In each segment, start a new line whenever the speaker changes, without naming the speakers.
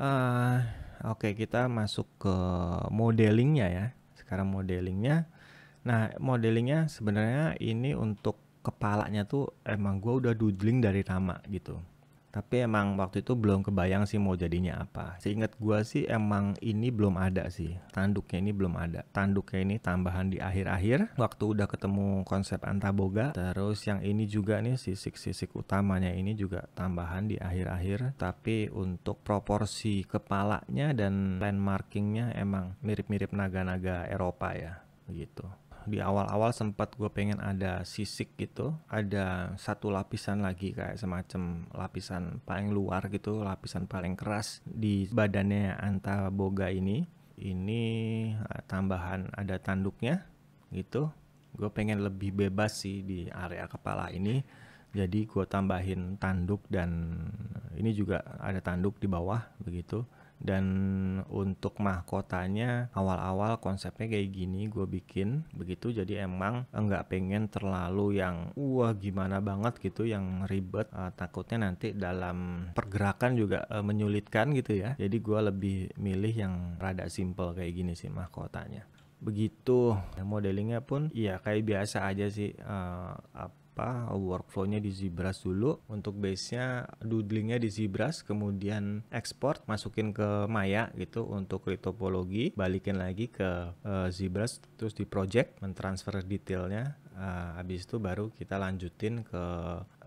Uh, Oke, okay, kita masuk ke modelingnya ya. Sekarang modelingnya. Nah, modelingnya sebenarnya ini untuk kepalanya tuh emang gue udah doodling dari lama gitu tapi emang waktu itu belum kebayang sih mau jadinya apa. Seingat gua sih emang ini belum ada sih. Tanduknya ini belum ada. Tanduknya ini tambahan di akhir-akhir waktu udah ketemu konsep antaboga. Terus yang ini juga nih sisik-sisik utamanya ini juga tambahan di akhir-akhir tapi untuk proporsi kepalanya dan landmarkingnya emang mirip-mirip naga-naga Eropa ya gitu di awal-awal sempat gue pengen ada sisik gitu ada satu lapisan lagi kayak semacam lapisan paling luar gitu lapisan paling keras di badannya anta boga ini ini eh, tambahan ada tanduknya gitu gue pengen lebih bebas sih di area kepala ini jadi gue tambahin tanduk dan ini juga ada tanduk di bawah begitu dan untuk mahkotanya awal-awal konsepnya kayak gini gue bikin begitu jadi emang nggak pengen terlalu yang wah gimana banget gitu yang ribet uh, takutnya nanti dalam pergerakan juga uh, menyulitkan gitu ya jadi gue lebih milih yang rada simple kayak gini sih mahkotanya begitu modelingnya pun ya kayak biasa aja sih uh, apa workflownya di Zbrush dulu untuk base nya doodlingnya di Zbrush kemudian export masukin ke Maya gitu untuk litopologi balikin lagi ke uh, ZBrush terus di project mentransfer detailnya uh, habis itu baru kita lanjutin ke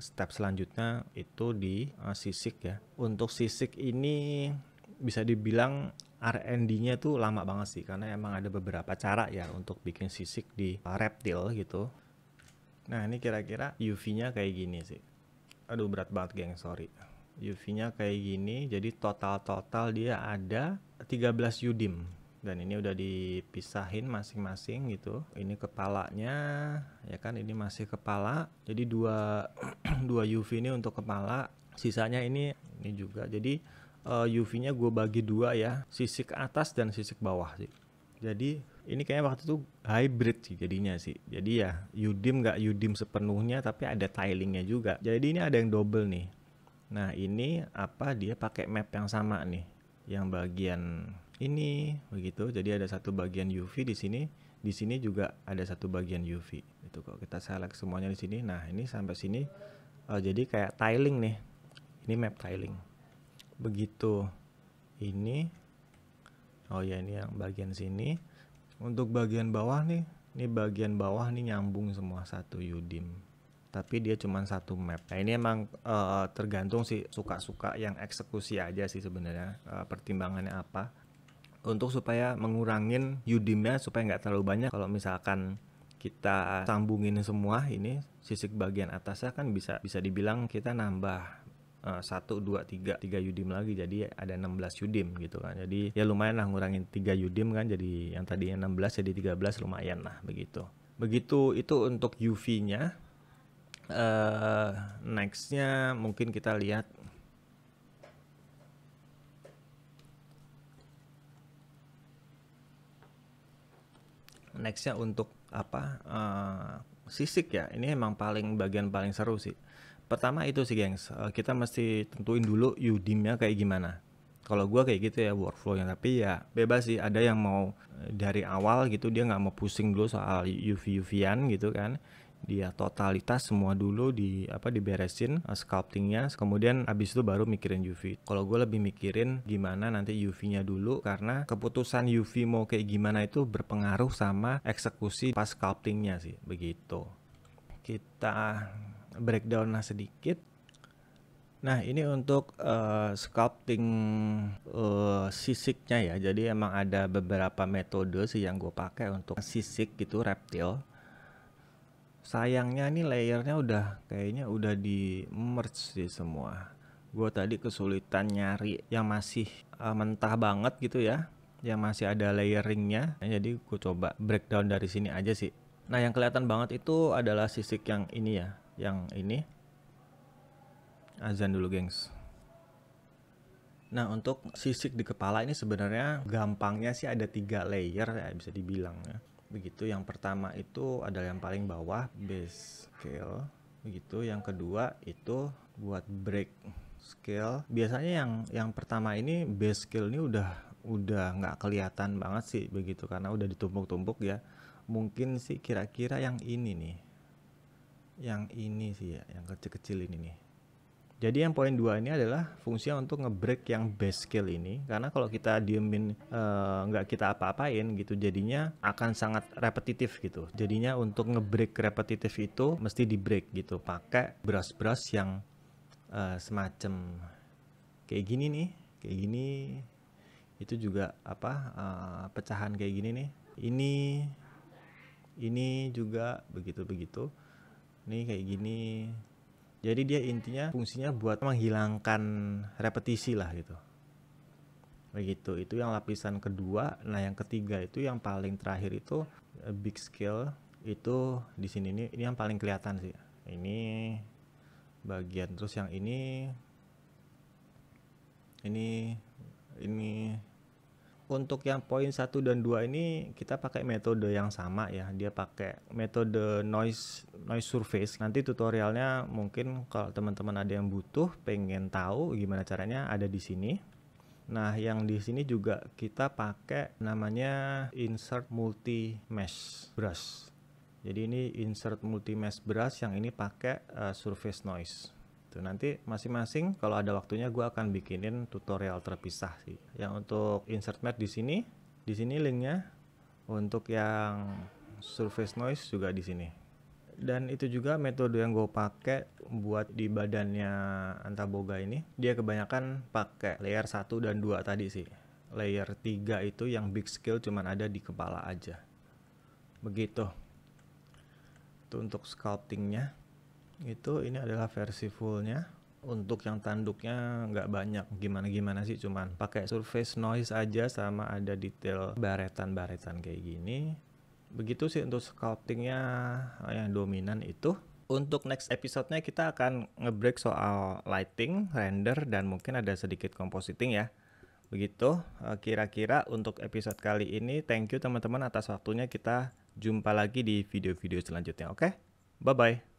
step selanjutnya itu di uh, sisik ya untuk sisik ini bisa dibilang R&D-nya tuh lama banget sih karena emang ada beberapa cara ya untuk bikin sisik di eh, reptil gitu. Nah ini kira-kira UV-nya kayak gini sih. Aduh berat banget geng sorry. UV-nya kayak gini jadi total-total dia ada 13 udim dan ini udah dipisahin masing-masing gitu ini kepalanya ya kan ini masih kepala jadi dua dua UV ini untuk kepala sisanya ini ini juga jadi uh, eh, UV-nya gue bagi dua ya, sisi ke atas dan sisi ke bawah sih. Jadi ini kayaknya waktu itu hybrid sih jadinya sih. Jadi ya UDIM nggak UDIM sepenuhnya tapi ada tilingnya juga. Jadi ini ada yang double nih. Nah ini apa dia pakai map yang sama nih. Yang bagian ini begitu. Jadi ada satu bagian UV di sini. Di sini juga ada satu bagian UV. Itu kok kita select semuanya di sini. Nah ini sampai sini. Oh, jadi kayak tiling nih. Ini map tiling begitu ini oh ya ini yang bagian sini untuk bagian bawah nih ini bagian bawah nih nyambung semua satu yudim tapi dia cuma satu map nah ini emang uh, tergantung sih suka-suka yang eksekusi aja sih sebenarnya uh, pertimbangannya apa untuk supaya mengurangin yudimnya supaya nggak terlalu banyak kalau misalkan kita sambungin semua ini sisik bagian atasnya kan bisa bisa dibilang kita nambah Eh, satu dua tiga tiga yudim lagi jadi ada 16 yudim gitu kan jadi ya lumayan lah ngurangin tiga yudim kan jadi yang tadinya 16 jadi 13 lumayan lah begitu begitu itu untuk UV nya uh, eh, nextnya mungkin kita lihat nextnya untuk apa uh, sisik ya ini emang paling bagian paling seru sih pertama itu sih gengs eh, kita mesti tentuin dulu udimnya kayak gimana kalau gue kayak gitu ya workflownya tapi ya bebas sih ada yang mau eh, dari awal gitu dia nggak mau pusing dulu soal UV UVan gitu kan dia totalitas semua dulu di apa diberesin eh, sculptingnya kemudian abis itu baru mikirin UV kalau gue lebih mikirin gimana nanti UV nya dulu karena keputusan UV mau kayak gimana itu berpengaruh sama eksekusi pas sculptingnya sih begitu kita breakdown nah sedikit. Nah ini untuk uh, sculpting uh, sisiknya ya. Jadi emang ada beberapa metode sih yang gue pakai untuk sisik gitu reptil. Sayangnya ini layernya udah kayaknya udah di merge sih semua. Gue tadi kesulitan nyari yang masih uh, mentah banget gitu ya yang masih ada layeringnya nah, jadi gue coba breakdown dari sini aja sih nah yang kelihatan banget itu adalah sisik yang ini ya yang ini azan dulu gengs Nah untuk sisik di kepala ini sebenarnya gampangnya sih ada tiga layer ya bisa dibilang ya. Begitu yang pertama itu ada yang paling bawah base scale. Begitu yang kedua itu buat break scale. Biasanya yang yang pertama ini base scale ini udah udah nggak kelihatan banget sih begitu karena udah ditumpuk-tumpuk ya. Mungkin sih kira-kira yang ini nih yang ini sih ya, yang kecil-kecil ini nih. Jadi yang poin dua ini adalah fungsi untuk ngebreak yang base skill ini karena kalau kita diemin eh, nggak e, kita apa-apain gitu jadinya akan sangat repetitif gitu. Jadinya untuk ngebreak repetitif itu mesti di break gitu pakai brush-brush yang e, semacam kayak gini nih, kayak gini itu juga apa e, pecahan kayak gini nih. Ini ini juga begitu-begitu ini kayak gini jadi dia intinya fungsinya buat menghilangkan repetisi lah gitu begitu itu yang lapisan kedua nah yang ketiga itu yang paling terakhir itu eh, big scale itu di sini ini ini yang paling kelihatan sih ini bagian terus yang ini ini ini untuk yang poin 1 dan 2 ini kita pakai metode yang sama ya. Dia pakai metode noise noise surface. Nanti tutorialnya mungkin kalau teman-teman ada yang butuh pengen tahu gimana caranya ada di sini. Nah, yang di sini juga kita pakai namanya insert multi mesh brush. Jadi ini insert multi mesh brush yang ini pakai uh, surface noise gitu. nanti masing-masing kalau ada waktunya gue akan bikinin tutorial terpisah sih. Yang untuk insert map di sini, di sini linknya. Untuk yang surface noise juga di sini. Dan itu juga metode yang gue pakai buat di badannya Antaboga ini. Dia kebanyakan pakai layer 1 dan 2 tadi sih. Layer 3 itu yang big scale cuman ada di kepala aja. Begitu. Itu untuk sculptingnya itu ini adalah versi fullnya untuk yang tanduknya nggak banyak gimana-gimana sih cuman pakai surface noise aja sama ada detail baretan-baretan kayak gini begitu sih untuk sculptingnya yang dominan itu untuk next episodenya kita akan ngebreak soal lighting, render, dan mungkin ada sedikit compositing ya begitu eh, kira-kira untuk episode kali ini thank you teman-teman atas waktunya kita jumpa lagi di video-video selanjutnya oke okay? bye bye